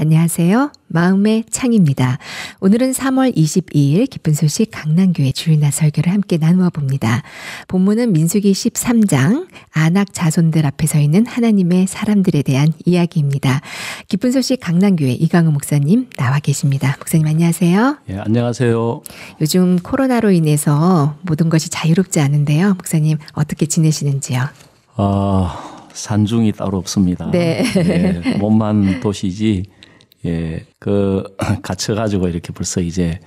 안녕하세요. 마음의 창입니다. 오늘은 3월 22일 기쁜 소식 강남교회 주일날 설교를 함께 나누어 봅니다. 본문은 민수기 13장 안악 자손들 앞에 서 있는 하나님의 사람들에 대한 이야기입니다. 기쁜 소식 강남교회 이강우 목사님 나와 계십니다. 목사님 안녕하세요. 예, 안녕하세요. 요즘 코로나로 인해서 모든 것이 자유롭지 않은데요. 목사님 어떻게 지내시는지요? 아, 산중이 따로 없습니다. 네. 예, 몸만 도시지 예, 그 갇혀가지고 이렇게 벌써 이제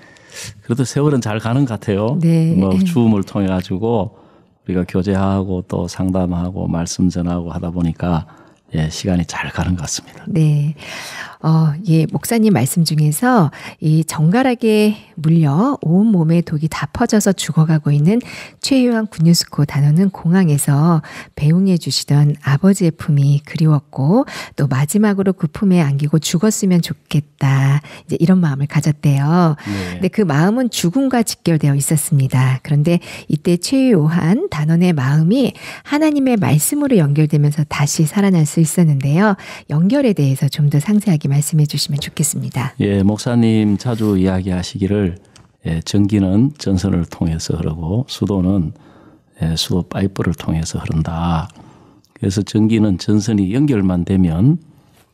그래도 세월은 잘 가는 것 같아요. 네. 뭐 줌을 통해 가지고 우리가 교제하고 또 상담하고 말씀 전하고 하다 보니까 예, 시간이 잘 가는 것 같습니다. 네. 어, 예, 목사님 말씀 중에서 이 정갈하게 물려 온 몸에 독이 다 퍼져서 죽어가고 있는 최유한 군유스코 단어는 공항에서 배웅해 주시던 아버지의 품이 그리웠고 또 마지막으로 그 품에 안기고 죽었으면 좋겠다. 싶다. 이제 이런 마음을 가졌대요. 네. 근데 그 마음은 죽음과 직결되어 있었습니다. 그런데 이때 최요한 단원의 마음이 하나님의 말씀으로 연결되면서 다시 살아날 수 있었는데요. 연결에 대해서 좀 더 상세하게 말씀해 주시면 좋겠습니다. 예, 목사님 자주 이야기하시기를 예, 전기는 전선을 통해서 흐르고 수도는 예, 수도 파이프를 통해서 흐른다. 그래서 전기는 전선이 연결만 되면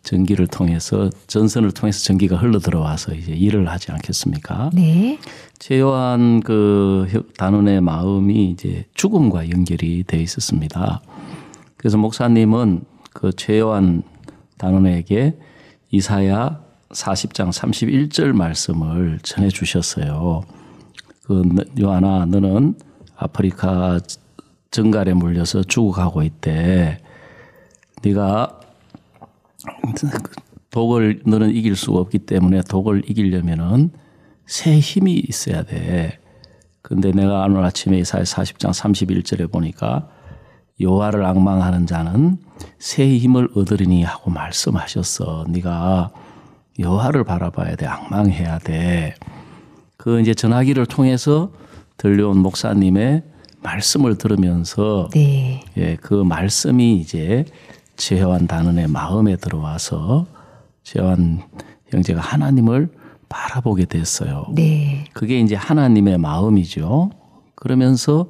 전기를 통해서 전선을 통해서 전기가 흘러 들어와서 이제 일을 하지 않겠습니까? 네. 최요한 그 단원의 마음이 이제 죽음과 연결이 돼 있었습니다. 그래서 목사님은 그 최요한 단원에게 이사야 40장 31절 말씀을 전해 주셨어요. 그 요한아 너는 아프리카 정갈에 물려서 죽어가고 있대. 네가 그 독을 너는 이길 수가 없기 때문에 독을 이기려면은 새 힘이 있어야 돼. 근데 내가 오늘 아침에 이사야 40장 31절에 보니까 여호와를 악망하는 자는 새 힘을 얻으리니 하고 말씀하셨어. 네가 여호와를 바라봐야 돼. 악망해야 돼. 그 이제 전화기를 통해서 들려온 목사님의 말씀을 들으면서 네. 예, 그 말씀이 이제 지혜완 단원의 마음에 들어와서 지혜완 형제가 하나님을 바라보게 됐어요. 네. 그게 이제 하나님의 마음이죠. 그러면서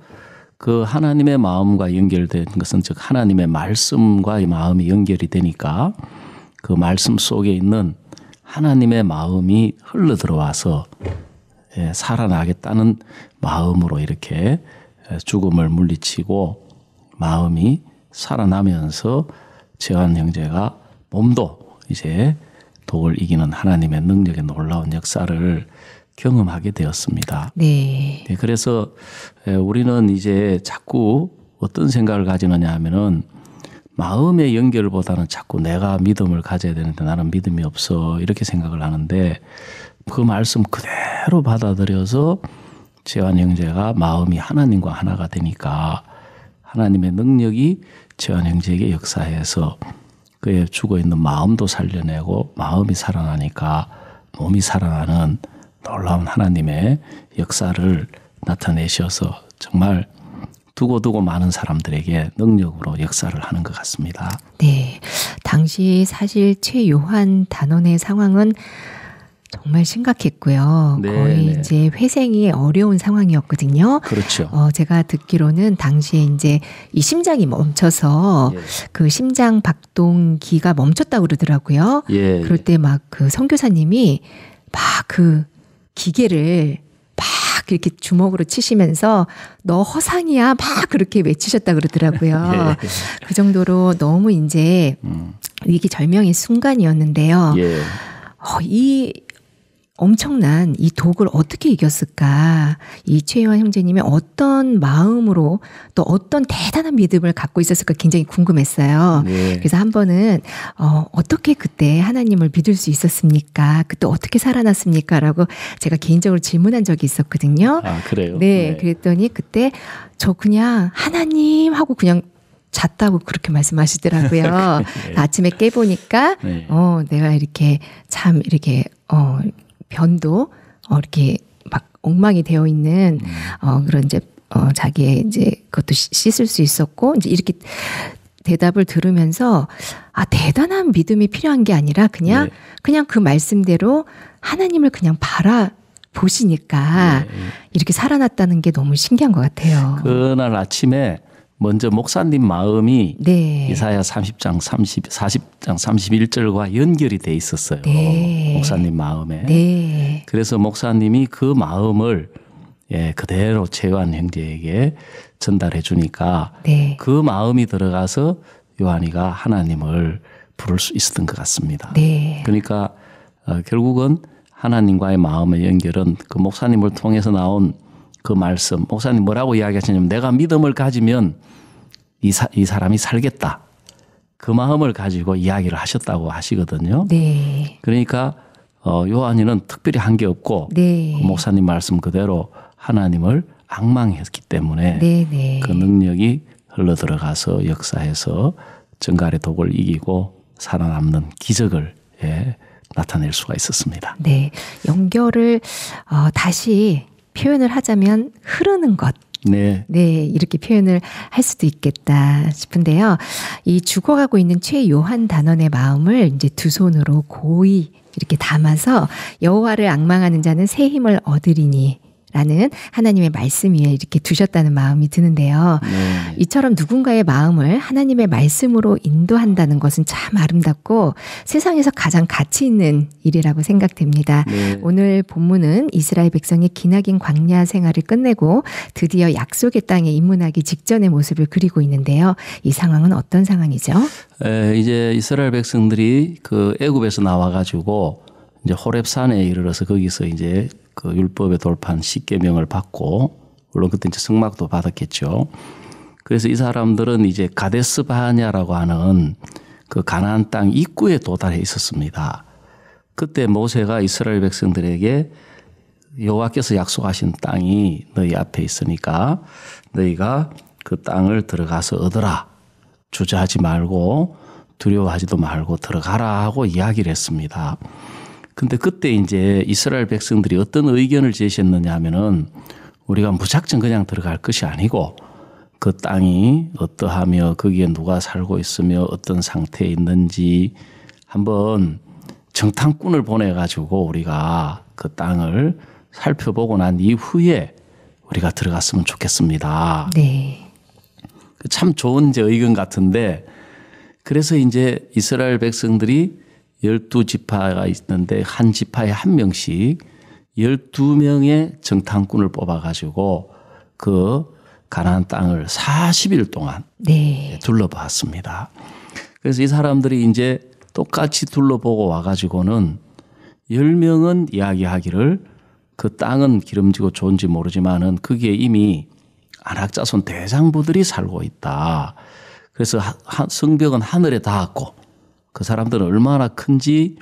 그 하나님의 마음과 연결된 것은 즉 하나님의 말씀과 이 마음이 연결이 되니까 그 말씀 속에 있는 하나님의 마음이 흘러 들어와서 예, 살아나겠다는 마음으로 이렇게 예, 죽음을 물리치고 마음이 살아나면서 제한 형제가 몸도 이제 독을 이기는 하나님의 능력의 놀라운 역사를 경험하게 되었습니다. 네. 네 그래서 우리는 이제 자꾸 어떤 생각을 가지느냐 하면은 마음의 연결보다는 자꾸 내가 믿음을 가져야 되는데 나는 믿음이 없어 이렇게 생각을 하는데 그 말씀 그대로 받아들여서 재환 형제가 마음이 하나님과 하나가 되니까 하나님의 능력이 최은형제에게 역사해서 그의 죽어있는 마음도 살려내고 마음이 살아나니까 몸이 살아나는 놀라운 하나님의 역사를 나타내셔서 정말 두고두고 많은 사람들에게 능력으로 역사를 하는 것 같습니다. 네. 당시 사실 최요한 단원의 상황은 정말 심각했고요. 네, 거의 네. 이제 회생이 어려운 상황이었거든요. 그렇죠. 어, 제가 듣기로는 당시에 이제 이 심장이 멈춰서 예. 그 심장 박동기가 멈췄다고 그러더라고요. 예. 예. 그럴 때 막 그 선교사님이 막 그 기계를 막 이렇게 주먹으로 치시면서 너 허상이야 막 그렇게 외치셨다 그러더라고요. 예. 그 정도로 너무 이제 음. 위기절명의 순간이었는데요. 예. 어, 이 엄청난 이 독을 어떻게 이겼을까? 이 최혜원 형제님이 어떤 마음으로 또 어떤 대단한 믿음을 갖고 있었을까 굉장히 궁금했어요. 네. 그래서 한 번은 어, 어떻게 그때 하나님을 믿을 수 있었습니까? 그때 어떻게 살아났습니까? 라고 제가 개인적으로 질문한 적이 있었거든요. 아, 그래요? 네. 네. 그랬더니 그때 저 그냥 하나님 하고 그냥 잤다고 그렇게 말씀하시더라고요. 네. 아침에 깨보니까, 네. 어, 내가 이렇게 참 이렇게, 어, 변도 어, 이렇게 막 엉망이 되어 있는 음. 어, 그런 이제 어, 자기의 이제 그것도 씻을 수 있었고 이제 이렇게 대답을 들으면서 아 대단한 믿음이 필요한 게 아니라 그냥 네. 그냥 그 말씀대로 하나님을 그냥 바라 보시니까 네. 이렇게 살아났다는 게 너무 신기한 것 같아요. 그날 아침에 먼저 목사님 마음이 네. 이사야 30장 30 40장 31절과 연결이 돼 있었어요. 네. 목사님 마음에. 네. 그래서 목사님이 그 마음을 예, 그대로 최완 형제에게 전달해 주니까 네. 그 마음이 들어가서 요한이가 하나님을 부를 수 있었던 것 같습니다. 네. 그러니까 어, 결국은 하나님과의 마음의 연결은 그 목사님을 통해서 나온 그 말씀. 목사님 뭐라고 이야기하시냐면 내가 믿음을 가지면 이, 사, 이 사람이 살겠다. 그 마음을 가지고 이야기를 하셨다고 하시거든요. 네. 그러니까 어, 요한이는 특별히 한 게 없고 네. 그 목사님 말씀 그대로 하나님을 악망했기 때문에 네, 네. 그 능력이 흘러 들어가서 역사에서 정갈의 독을 이기고 살아남는 기적을 예, 나타낼 수가 있었습니다. 네, 연결을 어, 다시 표현을 하자면 흐르는 것. 네. 네, 이렇게 표현을 할 수도 있겠다 싶은데요. 이 죽어가고 있는 최요한 단원의 마음을 이제 두 손으로 고이 이렇게 담아서 여호와를 악망하는 자는 새 힘을 얻으리니 라는 하나님의 말씀 위에 이렇게 두셨다는 마음이 드는데요. 네. 이처럼 누군가의 마음을 하나님의 말씀으로 인도한다는 것은 참 아름답고 세상에서 가장 가치 있는 일이라고 생각됩니다. 네. 오늘 본문은 이스라엘 백성의 기나긴 광야 생활을 끝내고 드디어 약속의 땅에 입문하기 직전의 모습을 그리고 있는데요. 이 상황은 어떤 상황이죠? 에, 이제 이스라엘 백성들이 그 애굽에서 나와 가지고 이제 호렙산에 이르러서 거기서 이제 그 율법의 돌판 십계명을 받고 물론 그때 이제 승막도 받았겠죠. 그래서 이 사람들은 이제 가데스 바냐라고 하는 그 가나안 땅 입구에 도달해 있었습니다. 그때 모세가 이스라엘 백성들에게 여호와께서 약속하신 땅이 너희 앞에 있으니까 너희가 그 땅을 들어가서 얻어라. 주저하지 말고 두려워하지도 말고 들어가라 하고 이야기를 했습니다. 근데 그때 이제 이스라엘 백성들이 어떤 의견을 제시했느냐 하면은 우리가 무작정 그냥 들어갈 것이 아니고 그 땅이 어떠하며 거기에 누가 살고 있으며 어떤 상태에 있는지 한번 정탐꾼을 보내가지고 우리가 그 땅을 살펴보고 난 이후에 우리가 들어갔으면 좋겠습니다. 네. 참 좋은 제 의견 같은데 그래서 이제 이스라엘 백성들이 12 지파가 있는데 한 지파에 한 명씩 1 2 명의 정탐꾼을 뽑아가지고 그가난안 땅을 40일 동안 네. 예, 둘러봤습니다. 그래서 이 사람들이 이제 똑같이 둘러보고 와가지고는 10명은 이야기하기를 그 땅은 기름지고 좋은지 모르지만은 그게 이미 안학자손 대장부들이 살고 있다. 그래서 성벽은 하늘에 닿았고 그 사람들은 얼마나 큰지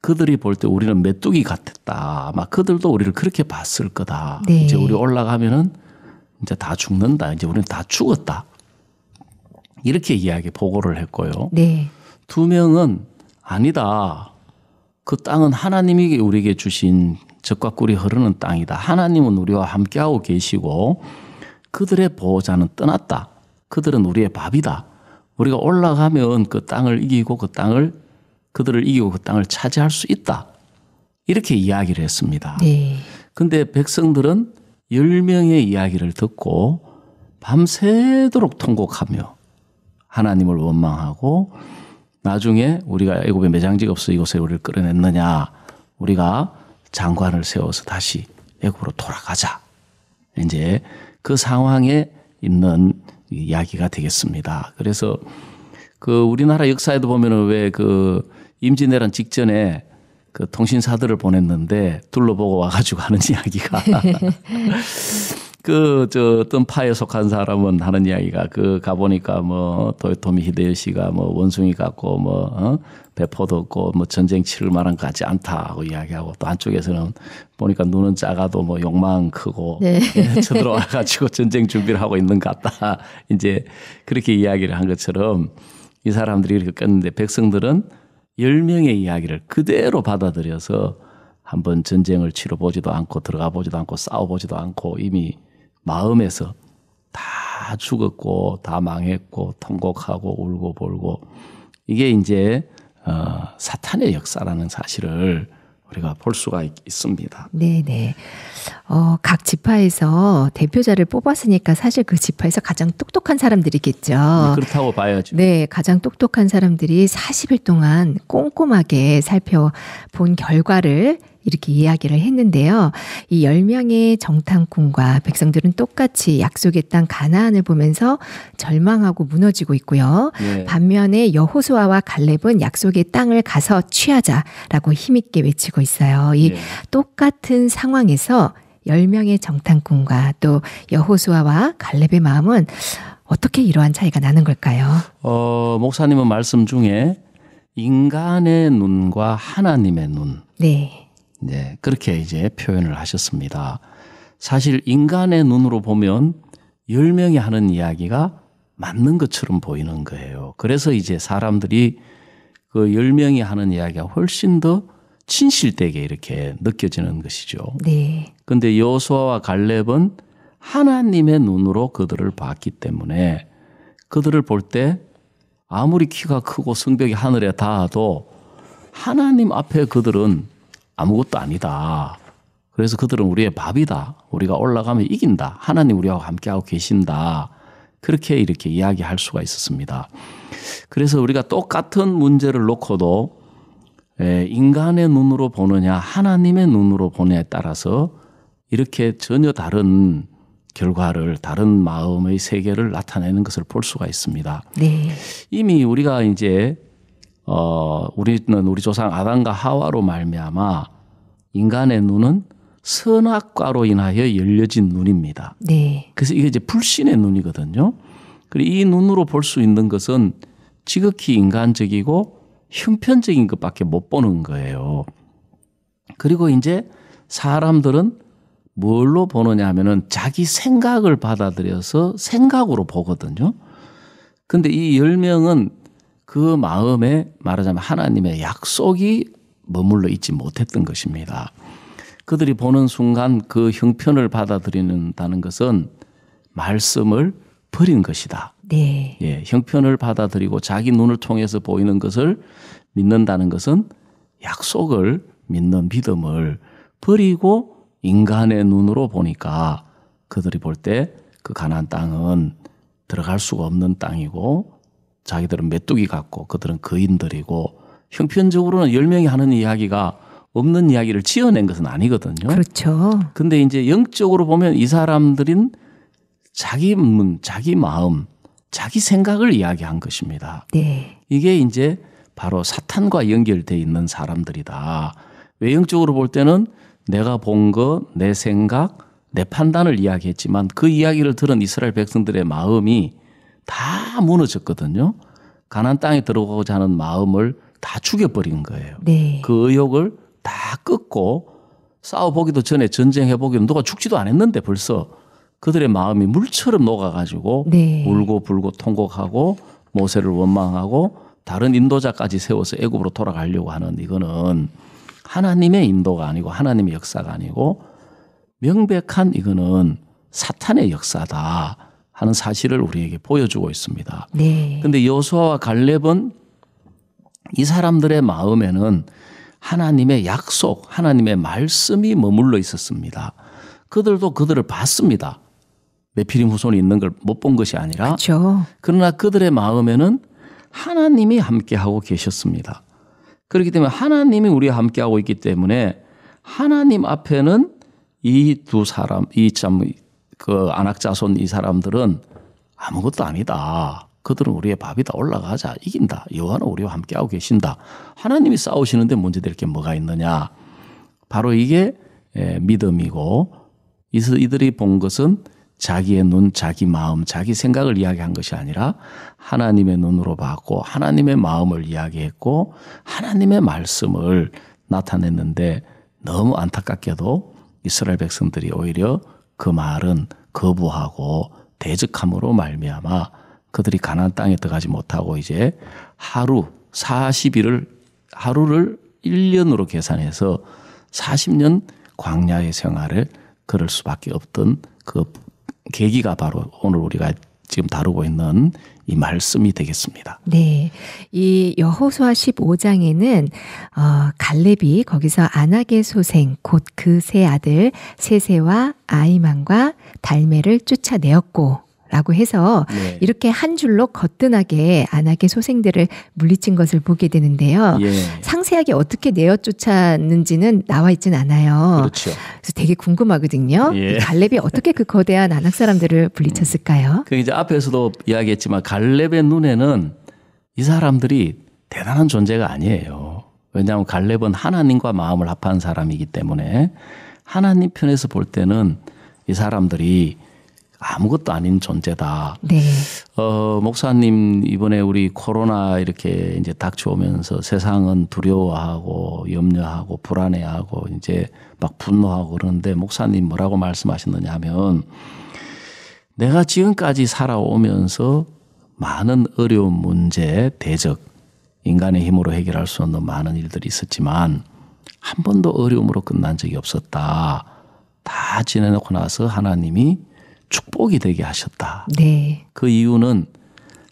그들이 볼 때 우리는 메뚜기 같았다. 아마 그들도 우리를 그렇게 봤을 거다. 네. 이제 우리 올라가면은 이제 다 죽는다. 이제 우리는 다 죽었다. 이렇게 이야기 보고를 했고요. 네. 두 명은 아니다. 그 땅은 하나님이 우리에게 주신 적과 꿀이 흐르는 땅이다. 하나님은 우리와 함께하고 계시고 그들의 보호자는 떠났다. 그들은 우리의 밥이다. 우리가 올라가면 그 땅을 이기고 그 땅을 그들을 이기고 그 땅을 차지할 수 있다. 이렇게 이야기를 했습니다. 네. 근데 백성들은 10명의 이야기를 듣고 밤새도록 통곡하며 하나님을 원망하고 나중에 우리가 애굽에 매장지가 없어 이곳에 우리를 끌어냈느냐 우리가 장관을 세워서 다시 애굽으로 돌아가자 이제 그 상황에 있는 이야기가 되겠습니다. 그래서 그 우리나라 역사에도 보면은 왜 그 임진왜란 직전에 그 통신사들을 보냈는데 둘러보고 와가지고 하는 이야기가 그, 저, 어떤 파에 속한 사람은 하는 이야기가 그 가보니까 뭐 도요토미 히데요시가 뭐 원숭이 같고 뭐, 어? 배포도 없고 뭐 전쟁 치를 만한 것 같지 않다 하고 이야기하고 또 한쪽에서는 보니까 눈은 작아도 뭐 욕망 크고 네. 예, 쳐들어와 가지고 전쟁 준비를 하고 있는 것 같다. 이제 그렇게 이야기를 한 것처럼 이 사람들이 이렇게 끊는데 백성들은 10명의 이야기를 그대로 받아들여서 한번 전쟁을 치러보지도 않고 들어가 보지도 않고 싸워보지도 않고 이미 마음에서 다 죽었고 다 망했고 통곡하고 울고 벌고 이게 이제 어, 사탄의 역사라는 사실을 우리가 볼 수가 있, 습니다 네네. 어, 각 지파에서 대표자를 뽑았으니까 사실 그 지파에서 가장 똑똑한 사람들이겠죠. 네, 그렇다고 봐야죠. 네, 가장 똑똑한 사람들이 40일 동안 꼼꼼하게 살펴본 결과를 이렇게 이야기를 했는데요. 이 10명의 정탐꾼과 백성들은 똑같이 약속의 땅 가나안을 보면서 절망하고 무너지고 있고요. 네. 반면에 여호수아와 갈렙은 약속의 땅을 가서 취하자라고 힘있게 외치고 있어요. 이 네. 똑같은 상황에서 10명의 정탐꾼과 또 여호수아와 갈렙의 마음은 어떻게 이러한 차이가 나는 걸까요? 어, 목사님은 말씀 중에 인간의 눈과 하나님의 눈. 네. 네, 그렇게 이제 표현을 하셨습니다. 사실 인간의 눈으로 보면 10명이 하는 이야기가 맞는 것처럼 보이는 거예요. 그래서 이제 사람들이 그 10명이 하는 이야기가 훨씬 더 진실되게 이렇게 느껴지는 것이죠. 네. 근데 여호수아와 갈렙은 하나님의 눈으로 그들을 봤기 때문에 그들을 볼 때 아무리 키가 크고 성벽이 하늘에 닿아도 하나님 앞에 그들은 아무것도 아니다. 그래서 그들은 우리의 밥이다. 우리가 올라가면 이긴다. 하나님 우리하고 함께하고 계신다. 그렇게 이렇게 이야기할 수가 있었습니다. 그래서 우리가 똑같은 문제를 놓고도 예, 인간의 눈으로 보느냐 하나님의 눈으로 보느냐에 따라서 이렇게 전혀 다른 결과를 다른 마음의 세계를 나타내는 것을 볼 수가 있습니다. 네. 이미 우리가 이제 어 우리는 우리 조상 아담과 하와로 말미암아 인간의 눈은 선악과로 인하여 열려진 눈입니다. 네. 그래서 이게 이제 불신의 눈이거든요. 그리고 이 눈으로 볼 수 있는 것은 지극히 인간적이고 흉편적인 것밖에 못 보는 거예요. 그리고 이제 사람들은 뭘로 보느냐 하면은 자기 생각을 받아들여서 생각으로 보거든요. 근데 이 열명은그 마음에 말하자면 하나님의 약속이 머물러 있지 못했던 것입니다. 그들이 보는 순간 그 형편을 받아들이는다는 것은 말씀을 버린 것이다. 네. 예, 형편을 받아들이고 자기 눈을 통해서 보이는 것을 믿는다는 것은 약속을 믿는 믿음을 버리고 인간의 눈으로 보니까 그들이 볼 때 그가난안 땅은 들어갈 수가 없는 땅이고 자기들은 메뚜기 같고 그들은 거인들이고 형편적으로는 열명이 하는 이야기가 없는 이야기를 지어낸 것은 아니거든요. 그렇죠. 근데 이제 영적으로 보면 이 사람들은 자기 문, 자기 마음, 자기 생각을 이야기한 것입니다. 네. 이게 이제 바로 사탄과 연결돼 있는 사람들이다. 외형적으로 볼 때는 내가 본 것, 내 생각, 내 판단을 이야기했지만 그 이야기를 들은 이스라엘 백성들의 마음이 다 무너졌거든요. 가난 땅에 들어가고자 하는 마음을 다 죽여버린 거예요. 네. 그 의욕을 다 끊고 싸워보기도 전에 전쟁해보기도 누가 죽지도 않았는데 벌써 그들의 마음이 물처럼 녹아가지고 네. 울고 불고 통곡하고 모세를 원망하고 다른 인도자까지 세워서 애굽으로 돌아가려고 하는 이거는 하나님의 인도가 아니고 하나님의 역사가 아니고 명백한 이거는 사탄의 역사다 하는 사실을 우리에게 보여주고 있습니다. 네. 근데 여수아와 갈렙은 이 사람들의 마음에는 하나님의 약속, 하나님의 말씀이 머물러 있었습니다. 그들도 그들을 봤습니다. 메피림 후손이 있는 걸 못 본 것이 아니라 그렇 그러나 그들의 마음에는 하나님이 함께하고 계셨습니다. 그렇기 때문에 하나님이 우리와 함께하고 있기 때문에 하나님 앞에는 이 두 사람, 이참그 안악자손 이 사람들은 아무것도 아니다. 그들은 우리의 밥이다. 올라가자. 이긴다. 여호와는 우리와 함께하고 계신다. 하나님이 싸우시는데 문제될 게 뭐가 있느냐. 바로 이게 예, 믿음이고 이들이 본 것은 자기의 눈, 자기 마음, 자기 생각을 이야기한 것이 아니라 하나님의 눈으로 봤고 하나님의 마음을 이야기했고 하나님의 말씀을 나타냈는데 너무 안타깝게도 이스라엘 백성들이 오히려 그 말은 거부하고 대적함으로 말미암아 그들이 가난안 땅에 들어가지 못하고 이제 하루 40일을 하루를 1년으로 계산해서 40년 광야의 생활을 그럴 수밖에 없던 그 계기가 바로 오늘 우리가 지금 다루고 있는 이 말씀이 되겠습니다. 네. 이 여호수아 15장에는 어, 갈렙이 거기서 안악의 소생 곧 그 세 아들 세세와 아이만과 달메를 쫓아내었고 라고 해서 네. 이렇게 한 줄로 거뜬하게 안악의 소생들을 물리친 것을 보게 되는데요. 예. 상세하게 어떻게 내어 쫓았는지는 나와 있진 않아요. 그렇죠. 그래서 되게 궁금하거든요. 예. 갈렙이 어떻게 그 거대한 안악 사람들을 물리쳤을까요? 그 이제 앞에서도 이야기했지만 갈렙의 눈에는 이 사람들이 대단한 존재가 아니에요. 왜냐하면 갈렙은 하나님과 마음을 합한 사람이기 때문에 하나님 편에서 볼 때는 이 사람들이 아무것도 아닌 존재다. 네. 어, 목사님 이번에 우리 코로나 이렇게 이제 닥쳐오면서 세상은 두려워하고 염려하고 불안해하고 이제 막 분노하고 그러는데 목사님 뭐라고 말씀하셨느냐 하면 내가 지금까지 살아오면서 많은 어려운 문제, 대적, 인간의 힘으로 해결할 수 없는 많은 일들이 있었지만 한 번도 어려움으로 끝난 적이 없었다. 다 지내놓고 나서 하나님이 축복이 되게 하셨다. 네. 그 이유는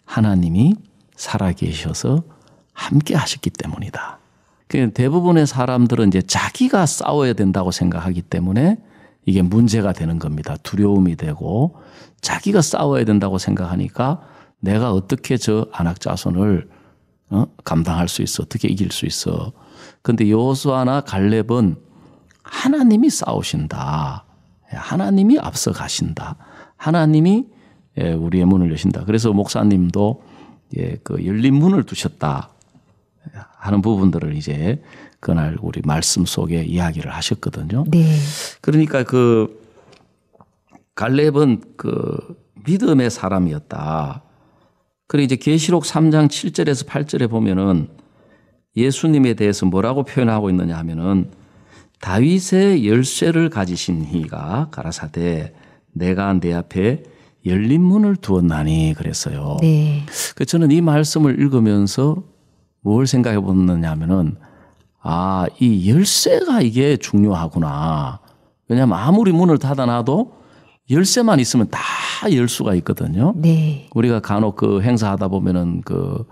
하나님이 살아계셔서 함께 하셨기 때문이다. 그 대부분의 사람들은 이제 자기가 싸워야 된다고 생각하기 때문에 이게 문제가 되는 겁니다. 두려움이 되고 자기가 싸워야 된다고 생각하니까 내가 어떻게 저 안악자손을 어? 감당할 수 있어 어떻게 이길 수 있어. 근데 요호수아나 갈렙은 하나님이 싸우신다. 하나님이 앞서 가신다. 하나님이 예, 우리의 문을 여신다. 그래서 목사님도 예, 그 열린 문을 두셨다 하는 부분들을 이제 그날 우리 말씀 속에 이야기를 하셨거든요. 네. 그러니까 그 갈렙은 그 믿음의 사람이었다. 그리고 이제 계시록 3장 7절에서 8절에 보면은 예수님에 대해서 뭐라고 표현하고 있느냐 하면은 다윗의 열쇠를 가지신 희가 가라사대 내가 내 앞에 열린 문을 두었나니 그랬어요. 네. 그 저는 이 말씀을 읽으면서 뭘 생각해 보느냐면은 아, 이 열쇠가 이게 중요하구나. 왜냐하면 아무리 문을 닫아놔도 열쇠만 있으면 다 열 수가 있거든요. 네. 우리가 간혹 그 행사하다 보면은 그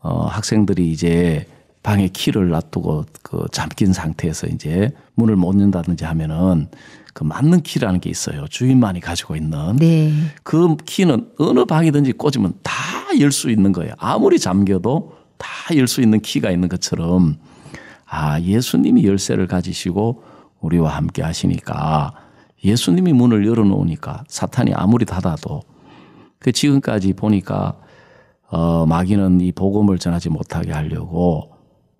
어, 학생들이 이제 방에 키를 놔두고 그 잠긴 상태에서 이제 문을 못 연다든지 하면은 그 맞는 키라는 게 있어요. 주인만이 가지고 있는. 네. 그 키는 어느 방이든지 꽂으면 다 열 수 있는 거예요. 아무리 잠겨도 다 열 수 있는 키가 있는 것처럼 아, 예수님이 열쇠를 가지시고 우리와 함께 하시니까 예수님이 문을 열어놓으니까 사탄이 아무리 닫아도 그 지금까지 보니까 어, 마귀는 이 복음을 전하지 못하게 하려고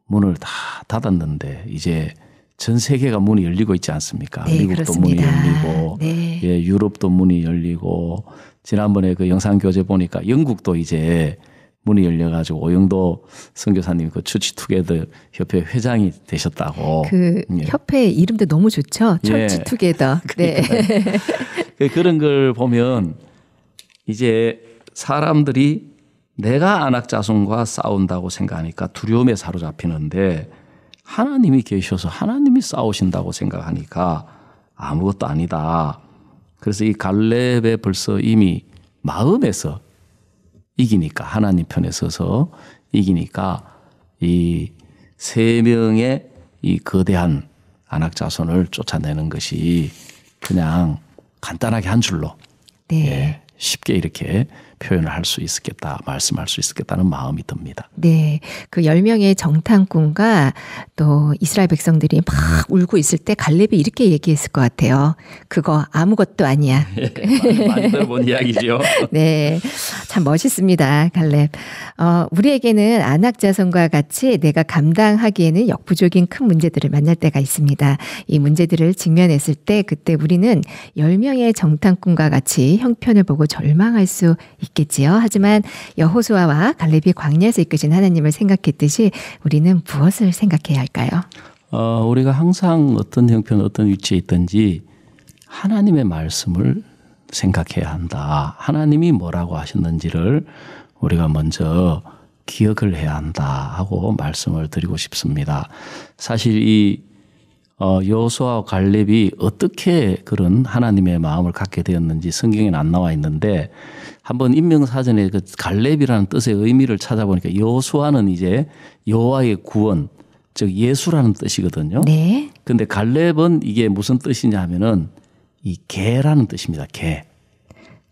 문을 다 닫았는데 이제 전 세계가 문이 열리고 있지 않습니까? 네, 미국도 그렇습니다. 문이 열리고 네. 예, 유럽도 문이 열리고 지난번에 그 영상 교재 보니까 영국도 이제 문이 열려가지고 오영도 선교사님 그 추치 투게더 협회 회장이 되셨다고. 그 예. 협회 이름도 너무 좋죠. 철치 예. 투게더. 네. 그 그런 걸 보면 이제 사람들이 내가 안악자손과 싸운다고 생각하니까 두려움에 사로잡히는데 하나님이 계셔서 하나님이 싸우신다고 생각하니까 아무것도 아니다. 그래서 이 갈렙의 벌써 이미 마음에서 이기니까 하나님 편에 서서 이기니까 이 세 명의 이 거대한 안악 자손을 쫓아내는 것이 그냥 간단하게 한 줄로 네. 예, 쉽게 이렇게 표현을 할 수 있겠다, 말씀할 수 있겠다는 마음이 듭니다. 네. 그1명의 정탐꾼과 또 이스라엘 백성들이 막 울고 있을 때 갈렙이 이렇게 얘기했을 것 같아요. 그거 아무것도 아니야. 예, 많이, 많이 들어본 이야기죠. 네. 참 멋있습니다. 갈렙. 어, 우리에게는 안악자손과 같이 내가 감당하기에는 역부족인 큰 문제들을 만날 때가 있습니다. 이 문제들을 직면했을 때 그때 우리는 1명의 정탐꾼과 같이 형편을 보고 절망할 수 있겠지요. 하지만 여호수아와 갈렙이 광야에서 이끄신 하나님을 생각했듯이 우리는 무엇을 생각해야 할까요? 어, 우리가 항상 어떤 형편, 어떤 위치에 있든지 하나님의 말씀을 생각해야 한다. 하나님이 뭐라고 하셨는지를 우리가 먼저 기억을 해야 한다 하고 말씀을 드리고 싶습니다. 사실 이 어, 여호수아 갈렙이 어떻게 그런 하나님의 마음을 갖게 되었는지 성경에는 안 나와 있는데 한번 인명사전에 그 갈렙이라는 뜻의 의미를 찾아보니까 여수와는 이제 여호와의 구원, 즉 예수라는 뜻이거든요. 네. 근데 갈렙은 이게 무슨 뜻이냐 하면은 이 개라는 뜻입니다. 개.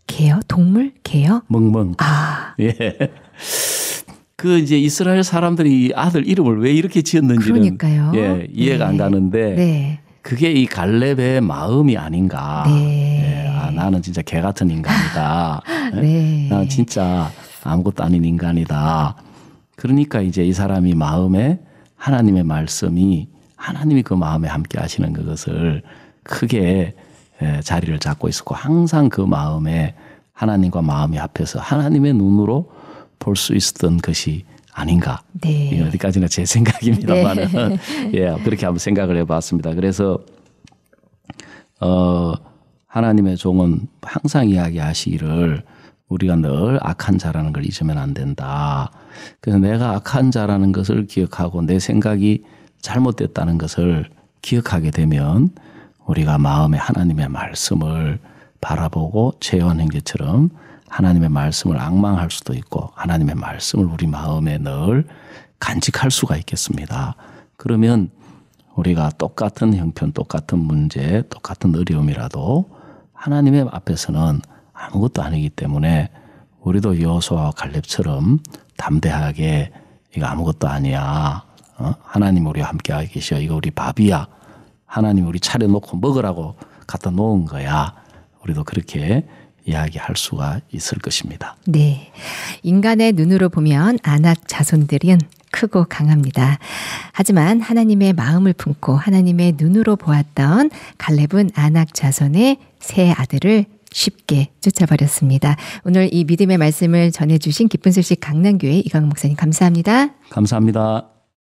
개요? 동물 개요? 멍멍. 아. 예. 그 이제 이스라엘 사람들이 아들 이름을 왜 이렇게 지었는지는 그러니까요. 예, 이해가 네. 안 가는데 네. 그게 이 갈렙의 마음이 아닌가. 네. 예, 아, 나는 진짜 개 같은 인간이다. 예? 네. 나 진짜 아무것도 아닌 인간이다. 그러니까 이제 이 사람이 마음에 하나님의 말씀이 하나님이 그 마음에 함께 하시는 그것을 크게 예, 자리를 잡고 있었고 항상 그 마음에 하나님과 마음이 합해서 하나님의 눈으로 볼 수 있었던 것이 아닌가. 네. 어디까지나 제 생각입니다만은 네. 예 그렇게 한번 생각을 해봤습니다. 그래서 어 하나님의 종은 항상 이야기하시기를 우리가 늘 악한 자라는 걸 잊으면 안 된다. 그래서 내가 악한 자라는 것을 기억하고 내 생각이 잘못됐다는 것을 기억하게 되면 우리가 마음에 하나님의 말씀을 바라보고 재현 행제처럼 하나님의 말씀을 악망할 수도 있고 하나님의 말씀을 우리 마음에 늘 간직할 수가 있겠습니다. 그러면 우리가 똑같은 형편, 똑같은 문제, 똑같은 어려움이라도 하나님의 앞에서는 아무것도 아니기 때문에 우리도 여호수아와 갈렙처럼 담대하게 이거 아무것도 아니야. 어? 하나님 우리와 함께 계셔. 이거 우리 밥이야. 하나님 우리 차려놓고 먹으라고 갖다 놓은 거야. 우리도 그렇게 이야기할 수가 있을 것입니다. 네. 인간의 눈으로 보면 안악 자손들은 크고 강합니다. 하지만 하나님의 마음을 품고 하나님의 눈으로 보았던 갈렙은 안악 자손의 세 아들을 쉽게 쫓아버렸습니다. 오늘 이 믿음의 말씀을 전해주신 기쁜 소식 강남교회 이광 목사님 감사합니다. 감사합니다.